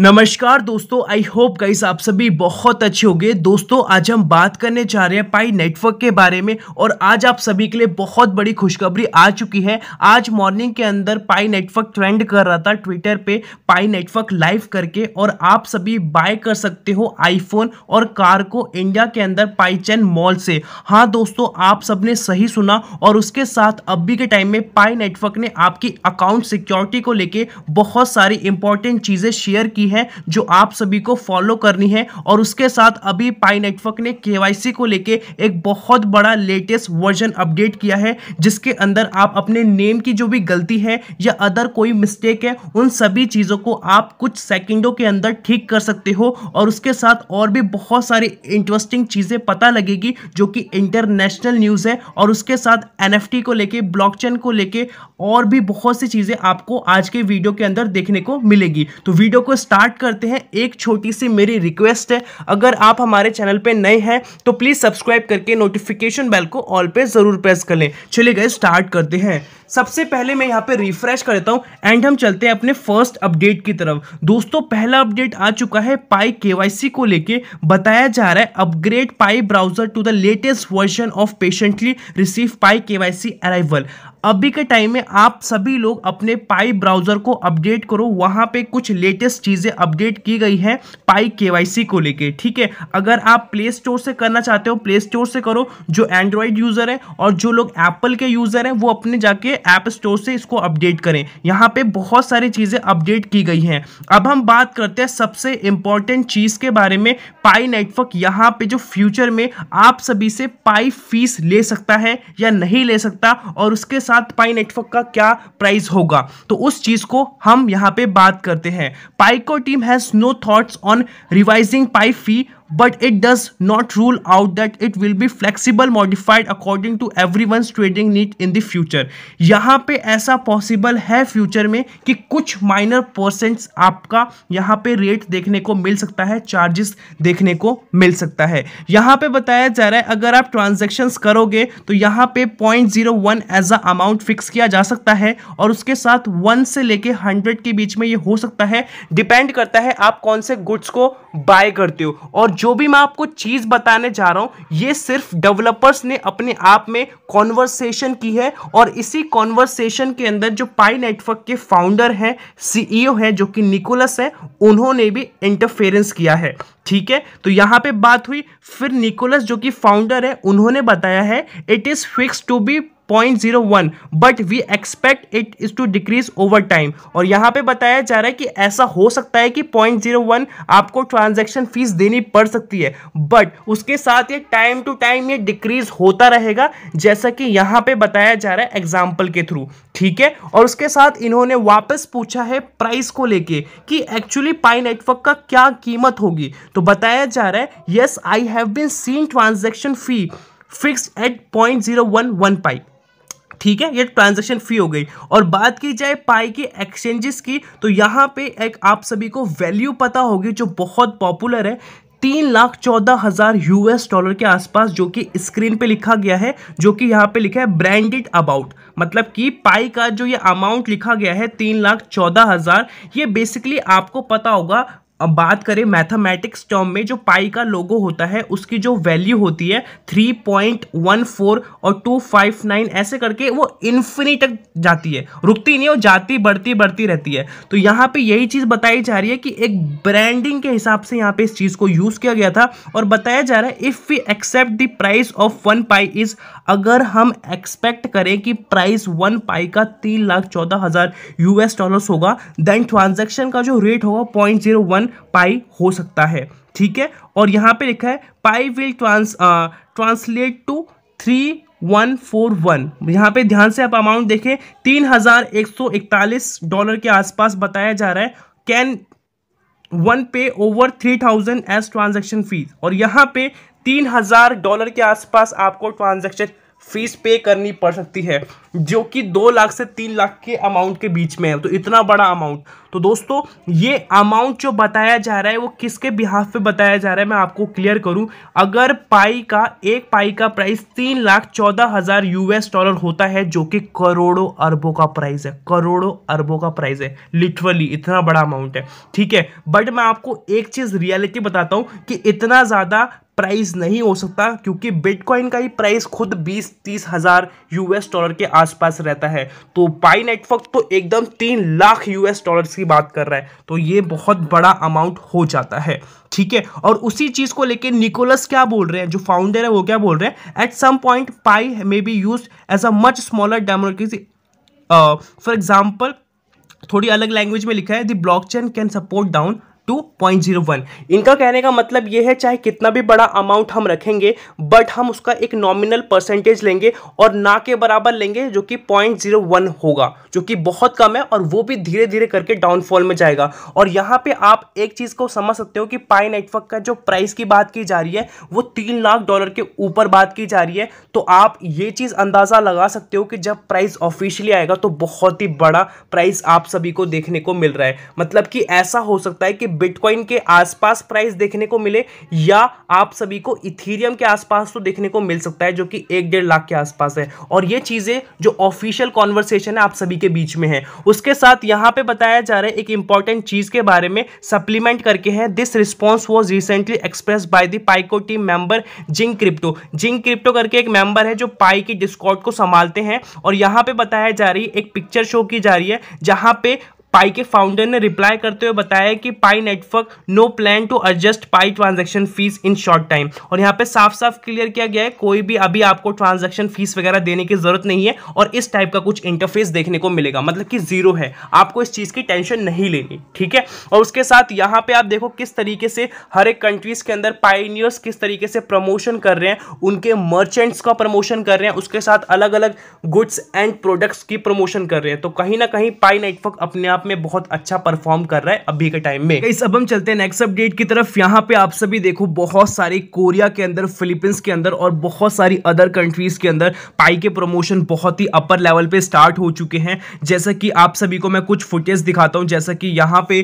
नमस्कार दोस्तों I hope guys आप सभी बहुत अच्छे होंगे दोस्तों आज हम बात करने जा रहे हैं पाई नेटवर्क के बारे में और आज आप सभी के लिए बहुत बड़ी खुशखबरी आ चुकी है आज मॉर्निंग के अंदर पाई नेटवर्क ट्रेंड कर रहा था ट्विटर पे पाई नेटवर्क लाइव करके और आप सभी बाय कर सकते हो आईफोन और कार को इंडिया के अंदर चैन मॉल से हाँ दोस्तों आप सबने सही सुना और उसके साथ अभी के टाइम में पाई नेटवर्क ने आपकी अकाउंट सिक्योरिटी को लेके बहुत सारी इंपॉर्टेंट चीज़ें शेयर की की है जो आप सभी को फॉलो करनी है और उसके साथ अभी पाई नेटवर्क ने के को लेके एक बहुत बड़ा लेटेस्ट वर्जन अपडेट किया है जिसके अंदर आप अपने नेम की जो भी गलती है या अदर कोई मिस्टेक है उन सभी चीज़ों को आप कुछ सेकेंडों के अंदर ठीक कर सकते हो और उसके साथ और भी बहुत सारी इंटरेस्टिंग चीज़ें पता लगेगी जो कि इंटरनेशनल न्यूज़ है और उसके साथ एन को लेके ब्लॉकचेन को लेके और भी बहुत सी चीज़ें आपको आज के वीडियो के अंदर देखने को मिलेगी तो वीडियो को स्टार्ट करते हैं एक छोटी सी मेरी रिक्वेस्ट है अगर आप हमारे चैनल पे नए हैं तो प्लीज़ सब्सक्राइब करके नोटिफिकेशन बेल को ऑल पे ज़रूर प्रेस कर लें चलिए गए स्टार्ट करते हैं सबसे पहले मैं यहाँ पे रिफ्रेश कर देता हूँ एंड हम चलते हैं अपने फर्स्ट अपडेट की तरफ दोस्तों पहला अपडेट आ चुका है पाई केवाईसी को लेके बताया जा रहा है upgrade Pi browser to the latest version of patiently receive Pi KYC arrival अभी के टाइम में आप सभी लोग अपने पाई ब्राउजर को अपडेट करो वहां पे कुछ लेटेस्ट चीजें अपडेट की गई है पाई केवाईसी को लेके ठीक है अगर आप प्ले स्टोर से करना चाहते हो प्ले स्टोर से करो जो एंड्रॉयड यूजर है और जो लोग एप्पल के यूजर हैं वो अपने जाके ऐप स्टोर से इसको अपडेट करें यहाँ पे बहुत सारी चीजें अपडेट की गई हैं अब हम बात करते हैं सबसे इंपॉर्टेंट चीज के बारे में पाई नेटवर्क यहाँ पे जो फ्यूचर में आप सभी से पाई फीस ले सकता है या नहीं ले सकता और उसके साथ साथ पाई नेटवर्क का क्या प्राइस होगा तो उस चीज़ को हम यहाँ पे बात करते हैं Pi core team has no thoughts on revising Pi fee but it does not rule out out it will be flexible modified according to every one trading need in the future यहाँ पे ऐसा पॉसिबल है future में कि कुछ minor percents आपका यहाँ पे रेट देखने को मिल सकता है चार्जेस देखने को मिल सकता है यहाँ पे बताया जा रहा है अगर आप ट्रांजेक्शन्स करोगे तो यहाँ पे point zero one as a amount fix किया जा सकता है और उसके साथ वन से लेके हंड्रेड के बीच में ये हो सकता है डिपेंड करता है आप कौन से गुड्स को बाय करते हो और जो भी मैं आपको चीज़ बताने जा रहा हूं ये सिर्फ डेवलपर्स ने अपने आप में कॉन्वर्सेशन की है और इसी कॉन्वर्सेशन के अंदर जो पाई नेटवर्क के फाउंडर हैं सीईओ e हैं जो कि निकोलस है उन्होंने भी इंटरफेरेंस किया है ठीक है तो यहां पे बात हुई फिर निकोलस जो कि फाउंडर है उन्होंने बताया है it is fix to be 0.01 but we expect it is to decrease over time और यहाँ पे बताया जा रहा है कि ऐसा हो सकता है कि 0.01 आपको ट्रांजैक्शन फीस देनी पड़ सकती है बट उसके साथ ये टाइम टू टाइम ये डिक्रीज होता रहेगा जैसा कि यहाँ पे बताया जा रहा है एग्जाम्पल के थ्रू ठीक है और उसके साथ इन्होंने वापस पूछा है प्राइस को लेके कि एक्चुअली पाई नेटवर्क का क्या कीमत होगी तो बताया जा रहा है yes I have been seen transaction fee fix at point zero one one Pi ठीक है ये ट्रांजेक्शन फी हो गई और बात की जाए पाई के एक्सचेंजेस की तो यहाँ पे एक आप सभी को वैल्यू पता होगी जो बहुत पॉपुलर है तीन लाख चौदह हज़ार यूएस डॉलर के आसपास जो कि स्क्रीन पे लिखा गया है जो कि यहाँ पे लिखा है ब्रांडेड अबाउट मतलब कि पाई का जो ये अमाउंट लिखा गया है तीन लाख चौदह हज़ार ये बेसिकली आपको पता होगा अब बात करें मैथमेटिक्स टर्म में जो पाई का लोगो होता है उसकी जो वैल्यू होती है 3.14 और 259 ऐसे करके वो इन्फिनी तक जाती है रुकती नहीं और जाती बढ़ती बढ़ती रहती है तो यहाँ पे यही चीज़ बताई जा रही है कि एक ब्रांडिंग के हिसाब से यहाँ पे इस चीज़ को यूज़ किया गया था और बताया जा रहा है if we accept the price of one Pi is अगर हम एक्सपेक्ट करें कि प्राइस वन पाई का तीन लाख चौदह हज़ार यूएस डॉलर्स होगा देन ट्रांजेक्शन का जो रेट होगा पॉइंट जीरो वन पाई हो सकता है ठीक है और यहाँ पे लिखा है Pi will trans translate to three one four one यहाँ पे ध्यान से आप अमाउंट देखें तीन हज़ार एक सौ इकतालीस डॉलर के आसपास बताया जा रहा है can one pay over three thousand as transaction fees और यहाँ पे तीन हज़ार डॉलर के आसपास आपको ट्रांजेक्शन फीस पे करनी पड़ सकती है जो कि दो लाख से तीन लाख के अमाउंट के बीच में है तो इतना बड़ा अमाउंट तो दोस्तों ये अमाउंट जो बताया जा रहा है वो किसके बिहाफ पे बताया जा रहा है मैं आपको क्लियर करूं अगर पाई का एक पाई का प्राइस तीन लाख चौदह हज़ार यूएस डॉलर होता है जो कि करोड़ों अरबों का प्राइस है करोड़ों अरबों का प्राइस है लिटरली इतना बड़ा अमाउंट है ठीक है बट मैं आपको एक चीज़ रियलिटी बताता हूँ कि इतना ज़्यादा प्राइस नहीं हो सकता क्योंकि बिटकॉइन का ही प्राइस खुद बीस तीस हज़ार यूएस डॉलर के आसपास रहता है तो बाई नेटवर्क तो एकदम तीन लाख यूएस डॉलर की बात कर रहा है तो ये बहुत बड़ा अमाउंट हो जाता है ठीक है और उसी चीज़ को लेके निकोलस क्या बोल रहे हैं जो फाउंडर है वो क्या बोल रहे हैं at some point Pi may be use as a much smaller democracy for example थोड़ी अलग लैंग्वेज में लिखा है the block can support down 2.01 इनका कहने का मतलब यह है चाहे कितना भी बड़ा अमाउंट हम रखेंगे बट हम उसका एक नॉमिनल परसेंटेज लेंगे और ना के बराबर लेंगे जो कि 0.01 होगा जो कि बहुत कम है और वो भी धीरे धीरे करके डाउनफॉल में जाएगा और यहां पे आप एक चीज़ को समझ सकते हो कि पाई नेटवर्क का जो प्राइस की बात की जा रही है वो तीन लाख डॉलर के ऊपर बात की जा रही है तो आप ये चीज़ अंदाज़ा लगा सकते हो कि जब प्राइस ऑफिशियली आएगा तो बहुत ही बड़ा प्राइस आप सभी को देखने को मिल रहा है मतलब कि ऐसा हो सकता है कि बिटकॉइन के आसपास प्राइस देखने को मिले या आप सभी को इथीरियम के आसपास तो देखने को मिल सकता है जो कि एक डेढ़ लाख के आसपास है और ये चीज़ें जो ऑफिशियल कॉन्वर्सेशन है आप सभी के बीच में है उसके साथ यहाँ पे बताया जा रहा है एक इंपॉर्टेंट चीज़ के बारे में सप्लीमेंट करके है this response was recently express by the Pi core team member Zing crypto Zing crypto करके एक मेंबर है जो पाई की डिस्कॉट को संभालते हैं और यहाँ पे बताया जा रही है एक पिक्चर शो की जा रही है जहाँ पे पाई के फाउंडर ने रिप्लाई करते हुए बताया कि Pi network no plan to adjust Pi transaction fees in short time और यहाँ पे साफ साफ क्लियर किया गया है कोई भी अभी आपको ट्रांजैक्शन फीस वगैरह देने की जरूरत नहीं है और इस टाइप का कुछ इंटरफेस देखने को मिलेगा मतलब कि जीरो है आपको इस चीज़ की टेंशन नहीं लेनी ठीक है और उसके साथ यहाँ पे आप देखो किस तरीके से हर एक कंट्रीज के अंदर पाइनियर्स किस तरीके से प्रमोशन कर रहे हैं उनके मर्चेंट्स का प्रमोशन कर रहे हैं उसके साथ अलग अलग गुड्स एंड प्रोडक्ट्स की प्रमोशन कर रहे हैं तो कहीं ना कहीं पाई नेटवर्क अपने आप आप में बहुत अच्छा परफॉर्म कर रहा है अभी के टाइम में इस अब हम चलते हैं नेक्स्ट अपडेट की तरफ यहाँ पे आप सभी देखो बहुत सारी कोरिया के अंदर फिलीपींस के अंदर और बहुत सारी अदर कंट्रीज के अंदर पाई के प्रमोशन बहुत ही अपर लेवल पे स्टार्ट हो चुके हैं जैसा कि आप सभी को मैं कुछ फुटेज दिखाता हूँ जैसा कि यहाँ पे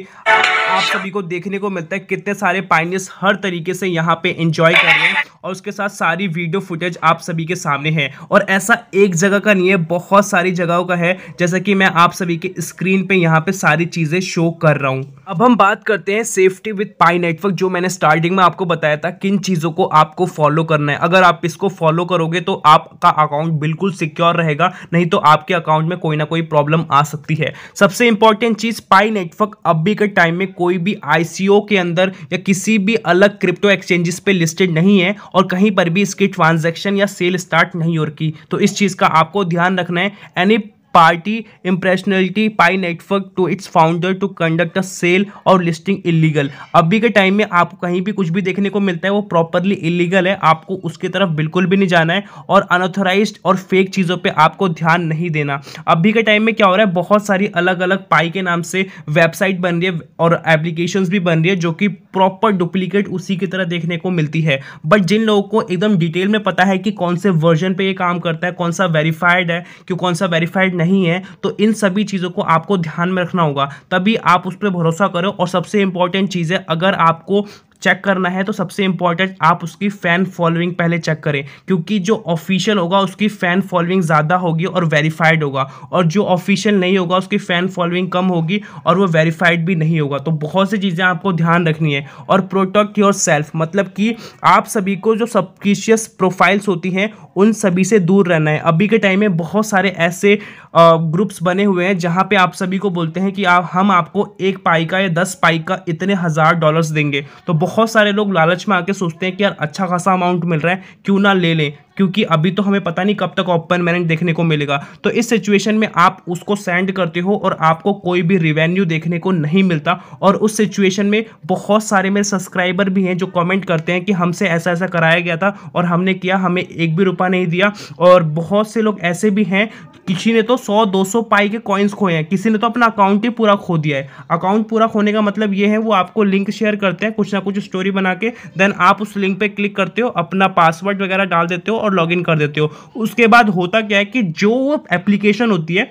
आप सभी को देखने को मिलता है कितने सारे पाइनियर्स हर तरीके से यहाँ पे इंजॉय कर रहे हैं और उसके साथ सारी वीडियो फुटेज आप सभी के सामने है और ऐसा एक जगह का नहीं है बहुत सारी जगहों का है जैसा कि मैं आप सभी के स्क्रीन पे यहाँ पे सारी चीज़ें शो कर रहा हूँ अब हम बात करते हैं सेफ्टी विथ पाई नेटवर्क जो मैंने स्टार्टिंग में आपको बताया था किन चीज़ों को आपको फॉलो करना है अगर आप इसको फॉलो करोगे तो आपका अकाउंट बिल्कुल सिक्योर रहेगा नहीं तो आपके अकाउंट में कोई ना कोई प्रॉब्लम आ सकती है सबसे इंपॉर्टेंट चीज़ पाई नेटवर्क अभी के टाइम में कोई भी आई के अंदर या किसी भी अलग क्रिप्टो एक्सचेंजेस पर लिस्टेड नहीं है और कहीं पर भी इसकी ट्रांजेक्शन या सेल स्टार्ट नहीं हो रखी तो इस चीज़ का आपको ध्यान रखना है any party impressionality Pi network to its founder to conduct a sale और लिस्टिंग इलीगल अभी के टाइम में आपको कहीं भी कुछ भी देखने को मिलता है वो प्रॉपरली इलीगल है आपको उसकी तरफ बिल्कुल भी नहीं जाना है और अनऑथोराइज और फेक चीज़ों पर आपको ध्यान नहीं देना अभी के टाइम में क्या हो रहा है बहुत सारी अलग अलग पाई के नाम से वेबसाइट बन रही है और एप्लीकेशन भी बन रही है जो कि प्रॉपर डुप्लीकेट उसी की तरह देखने को मिलती है बट जिन लोगों को एकदम डिटेल में पता है कि कौन से वर्जन पर यह काम करता है कौन सा वेरीफाइड है क्यों कौन सा वेरीफाइड नहीं नहीं है तो इन सभी चीज़ों को आपको ध्यान में रखना होगा तभी आप उस पर भरोसा करो और सबसे इंपॉर्टेंट चीज़ है अगर आपको चेक करना है तो सबसे इंपॉर्टेंट आप उसकी फ़ैन फॉलोइंग पहले चेक करें क्योंकि जो ऑफिशियल होगा उसकी फ़ैन फॉलोइंग ज़्यादा होगी और वेरीफाइड होगा और जो ऑफिशियल नहीं होगा उसकी फ़ैन फॉलोइंग कम होगी और वो वेरीफाइड भी नहीं होगा तो बहुत सी चीज़ें आपको ध्यान रखनी है और प्रोटेक्ट योर सेल्फ मतलब कि आप सभी को जो सबकिशियस प्रोफाइल्स होती हैं उन सभी से दूर रहना है अभी के टाइम में बहुत सारे ऐसे ग्रुप्स बने हुए हैं जहाँ पे आप सभी को बोलते हैं कि आप हम आपको एक पाई का या दस पाई का इतने हज़ार डॉलर्स देंगे तो बहुत बहुत सारे लोग लालच में आके सोचते हैं कि यार अच्छा खासा अमाउंट मिल रहा है क्यों ना ले लें क्योंकि अभी तो हमें पता नहीं कब तक ओपन मैनेट देखने को मिलेगा तो इस सिचुएशन में आप उसको सेंड करते हो और आपको कोई भी रिवेन्यू देखने को नहीं मिलता और उस सिचुएशन में बहुत सारे मेरे सब्सक्राइबर भी हैं जो कमेंट करते हैं कि हमसे ऐसा ऐसा कराया गया था और हमने किया हमें एक भी रुपया नहीं दिया और बहुत से लोग ऐसे भी हैं किसी ने तो 100 200 पाई के कॉइन्स खोए हैं किसी ने तो अपना अकाउंट ही पूरा खो दिया है अकाउंट पूरा खोने का मतलब ये है वो आपको लिंक शेयर करते हैं कुछ ना कुछ स्टोरी बना के देन आप उस लिंक पर क्लिक करते हो अपना पासवर्ड वगैरह डाल देते हो और और लॉग कर देते हो उसके बाद होता क्या है कि जो एप्लीकेशन होती है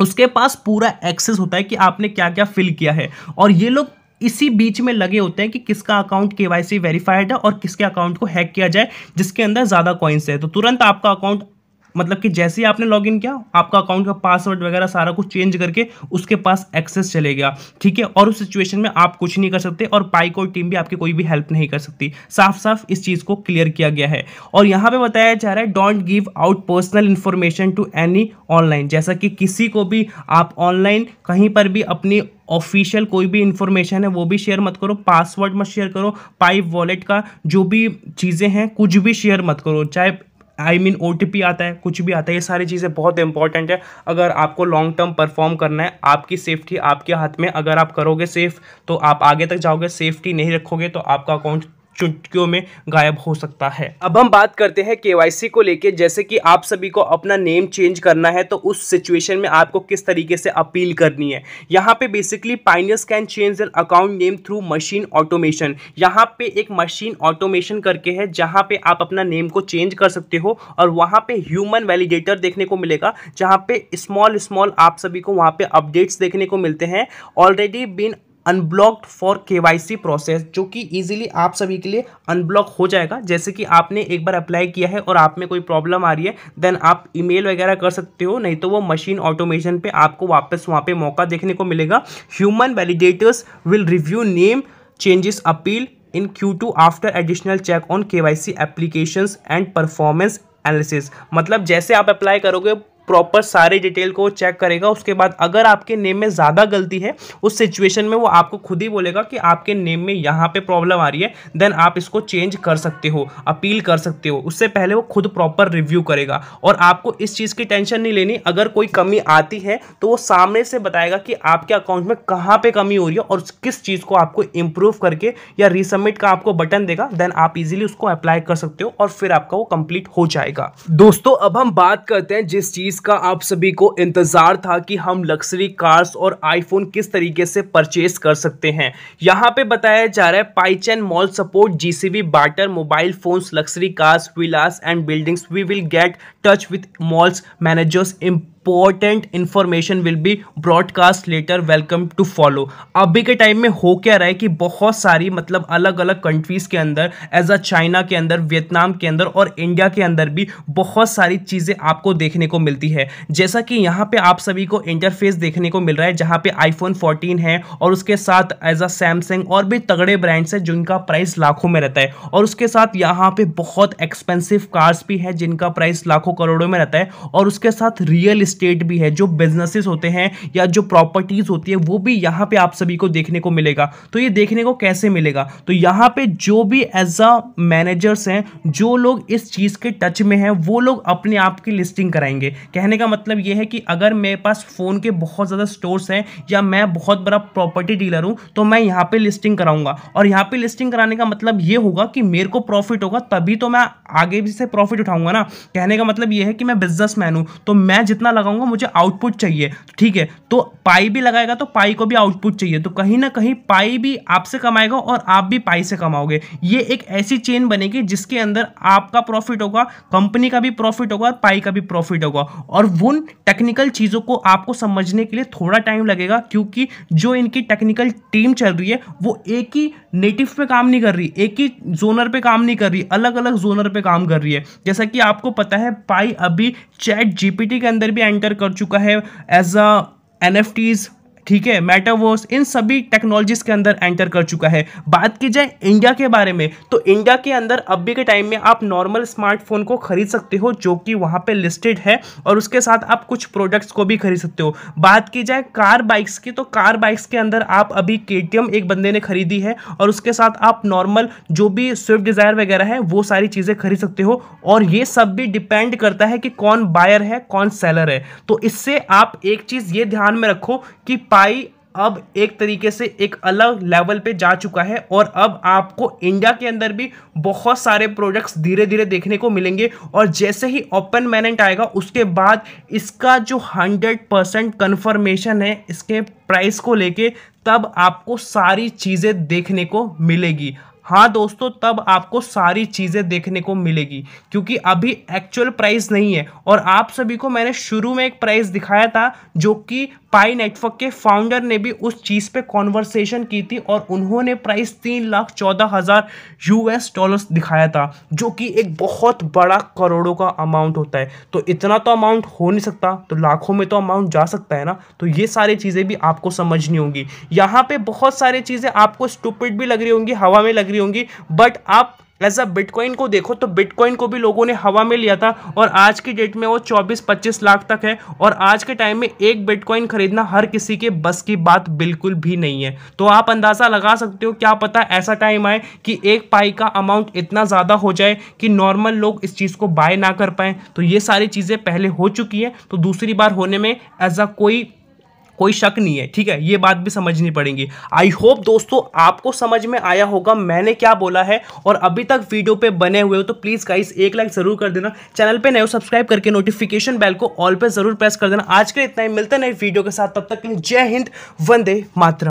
उसके पास पूरा एक्सेस होता है कि आपने क्या क्या फिल किया है और ये लोग इसी बीच में लगे होते हैं कि किसका अकाउंट के वाई वेरीफाइड है और किसके अकाउंट को हैक किया जाए जिसके अंदर ज़्यादा कॉइन्स है तो तुरंत आपका अकाउंट मतलब कि जैसे ही आपने लॉगिन किया आपका अकाउंट का पासवर्ड वगैरह सारा कुछ चेंज करके उसके पास एक्सेस चले गया ठीक है और उस सिचुएशन में आप कुछ नहीं कर सकते और पाई और टीम भी आपकी कोई भी हेल्प नहीं कर सकती साफ साफ इस चीज़ को क्लियर किया गया है और यहाँ पे बताया जा रहा है don't give out personal information to any online जैसा कि किसी को भी आप ऑनलाइन कहीं पर भी अपनी ऑफिशियल कोई भी इन्फॉर्मेशन है वो भी शेयर मत करो पासवर्ड मत शेयर करो पाइप वॉलेट का जो भी चीज़ें हैं कुछ भी शेयर मत करो चाहे आई मीन ओ आता है कुछ भी आता है ये सारी चीज़ें बहुत इंपॉर्टेंट है अगर आपको लॉन्ग टर्म परफॉर्म करना है आपकी सेफ्टी आपके हाथ में अगर आप करोगे सेफ तो आप आगे तक जाओगे सेफ्टी नहीं रखोगे तो आपका अकाउंट चुटकियों में गायब हो सकता है अब हम बात करते हैं केवाईसी को लेके जैसे कि आप सभी को अपना नेम चेंज करना है तो उस सिचुएशन में आपको किस तरीके से अपील करनी है यहाँ पे basically pioneers can change an account name through machine automation यहाँ पे एक मशीन ऑटोमेशन करके है जहाँ पे आप अपना नेम को चेंज कर सकते हो और वहाँ पे ह्यूमन वैलिडेटर देखने को मिलेगा जहाँ पे स्मॉल स्मॉल आप सभी को वहाँ पे अपडेट्स देखने को मिलते हैं already been unblocked for KYC process जो कि इजीली आप सभी के लिए अनब्लॉक हो जाएगा जैसे कि आपने एक बार अप्लाई किया है और आप में कोई प्रॉब्लम आ रही है देन आप ईमेल वगैरह कर सकते हो नहीं तो वो मशीन ऑटोमेशन पे आपको वापस वहाँ पे मौका देखने को मिलेगा human validators will review name changes appeal in queue to after additional check on K Y C and performance analysis मतलब जैसे आप अप्लाई करोगे प्रॉपर सारे डिटेल को चेक करेगा उसके बाद अगर आपके नेम में ज़्यादा गलती है उस सिचुएशन में वो आपको खुद ही बोलेगा कि आपके नेम में यहाँ पे प्रॉब्लम आ रही है देन आप इसको चेंज कर सकते हो अपील कर सकते हो उससे पहले वो खुद प्रॉपर रिव्यू करेगा और आपको इस चीज़ की टेंशन नहीं लेनी अगर कोई कमी आती है तो वो सामने से बताएगा कि आपके अकाउंट में कहाँ पर कमी हो रही है और किस चीज़ को आपको इम्प्रूव करके या रिसबमिट का आपको बटन देगा देन आप इजिली उसको अप्लाई कर सकते हो और फिर आपका वो कंप्लीट हो जाएगा दोस्तों अब हम बात करते हैं जिस चीज़ चीज़ का आप सभी को इंतज़ार था कि हम लग्जरी कार्स और आईफोन किस तरीके से परचेस कर सकते हैं यहाँ पे बताया जा रहा है Pi chain mall support GCB barter mobile phones luxury cars villas and buildings we will get touch with malls managers important information will be broadcast later welcome to follow अभी के टाइम में हो क्या रहा है कि बहुत सारी मतलब अलग अलग कंट्रीज़ के अंदर एज अ चाइना के अंदर वियतनाम के अंदर और इंडिया के अंदर भी बहुत सारी चीज़ें आपको देखने को मिलती है जैसा कि यहाँ पे आप सभी को इंटरफेस देखने को मिल रहा है जहाँ पे आईफोन फोर्टीन है और उसके साथ एज अ सैमसंग और भी तगड़े ब्रांड्स हैं जिनका प्राइस लाखों में रहता है और उसके साथ यहाँ पे बहुत एक्सपेंसिव कार्स भी हैं जिनका प्राइस लाखों करोड़ों में रहता है और उसके साथ रियल स्टेट भी है जो बिजनेसेस होते हैं या जो प्रॉपर्टीज़ होती है वो भी यहाँ पे आप सभी को देखने को मिलेगा तो ये देखने को कैसे मिलेगा तो यहाँ पे जो भी एज अ मैनेजर्स हैं जो लोग इस चीज़ के टच में हैं वो लोग अपने आप की लिस्टिंग कराएंगे कहने का मतलब ये है कि अगर मेरे पास फ़ोन के बहुत ज़्यादा स्टोर्स हैं या मैं बहुत बड़ा प्रॉपर्टी डीलर हूँ तो मैं यहाँ पर लिस्टिंग कराऊंगा और यहाँ पर लिस्टिंग कराने का मतलब ये होगा कि मेरे को प्रॉफिट होगा तभी तो मैं आगे भी से प्रॉफिट उठाऊंगा ना कहने का मतलब ये है कि मैं बिजनेस मैन हूँ तो मैं जितना लगाऊंगा मुझे आउटपुट चाहिए ठीक है तो पाई भी लगाएगा तो पाई को भी आउटपुट चाहिए तो कहीं ना कहीं पाई भी आपसे कमाएगा और आप भी पाई से कमाओगे ये एक ऐसी चेन बनेगी जिसके अंदर आपका प्रॉफिट होगा कंपनी का भी प्रॉफिट होगा पाई का भी प्रॉफिट होगा और उन टेक्निकल चीज़ों को आपको समझने के लिए थोड़ा टाइम लगेगा क्योंकि जो इनकी टेक्निकल टीम चल रही है वो एक ही नेटिव पे काम नहीं कर रही एक ही जोनर पे काम नहीं कर रही अलग अलग जोनर पे काम कर रही है जैसा कि आपको पता है पाई अभी चैट जीपीटी के अंदर भी एंटर कर चुका है as a N F Ts ठीक है मेटावर्स इन सभी टेक्नोलॉजीज के अंदर एंटर कर चुका है बात की जाए इंडिया के बारे में तो इंडिया के अंदर अभी के टाइम में आप नॉर्मल स्मार्टफोन को खरीद सकते हो जो कि वहाँ पे लिस्टेड है और उसके साथ आप कुछ प्रोडक्ट्स को भी खरीद सकते हो बात की जाए कार बाइक्स की तो कार बाइक्स के अंदर आप अभी के एक बंदे ने खरीदी है और उसके साथ आप नॉर्मल जो भी स्विफ्ट डिज़ायर वगैरह है वो सारी चीज़ें खरीद सकते हो और ये सब भी डिपेंड करता है कि कौन बायर है कौन सेलर है तो इससे आप एक चीज़ ये ध्यान में रखो कि पाई अब एक तरीके से एक अलग लेवल पे जा चुका है और अब आपको इंडिया के अंदर भी बहुत सारे प्रोडक्ट्स धीरे धीरे देखने को मिलेंगे और जैसे ही ओपन मैनेंट आएगा उसके बाद इसका जो हंड्रेड परसेंट कन्फर्मेशन है इसके प्राइस को लेके तब आपको सारी चीज़ें देखने को मिलेगी हाँ दोस्तों तब आपको सारी चीज़ें देखने को मिलेगी क्योंकि अभी एक्चुअल प्राइस नहीं है और आप सभी को मैंने शुरू में एक प्राइस दिखाया था जो कि पाई नेटवर्क के फाउंडर ने भी उस चीज़ पे कॉन्वर्सेशन की थी और उन्होंने प्राइस तीन लाख चौदह हज़ार यू डॉलर्स दिखाया था जो कि एक बहुत बड़ा करोड़ों का अमाउंट होता है तो इतना तो अमाउंट हो नहीं सकता तो लाखों में तो अमाउंट जा सकता है ना तो ये सारी चीज़ें भी आपको समझनी होंगी यहाँ पर बहुत सारी चीज़ें आपको स्टूपिड भी लग रही होंगी हवा में लग एग्री होंगी बट आप एज अ बिटकॉइन को देखो तो बिटकॉइन को भी लोगों ने हवा में लिया था और आज की डेट में वो 24-25 लाख तक है और आज के टाइम में एक बिटकॉइन खरीदना हर किसी के बस की बात बिल्कुल भी नहीं है तो आप अंदाज़ा लगा सकते हो क्या पता ऐसा टाइम आए कि एक पाई का अमाउंट इतना ज़्यादा हो जाए कि नॉर्मल लोग इस चीज़ को बाय ना कर पाएँ तो ये सारी चीज़ें पहले हो चुकी हैं तो दूसरी बार होने में एज अ कोई कोई शक नहीं है ठीक है ये बात भी समझनी पड़ेगी आई होप दोस्तों आपको समझ में आया होगा मैंने क्या बोला है और अभी तक वीडियो पे बने हुए हो तो प्लीज़ गाइस एक लाइक ज़रूर कर देना चैनल पे नए हो सब्सक्राइब करके नोटिफिकेशन बेल को ऑल पे ज़रूर प्रेस कर देना आज के इतना ही मिलते नए वीडियो के साथ तब तक के लिए जय हिंद वंदे मातरम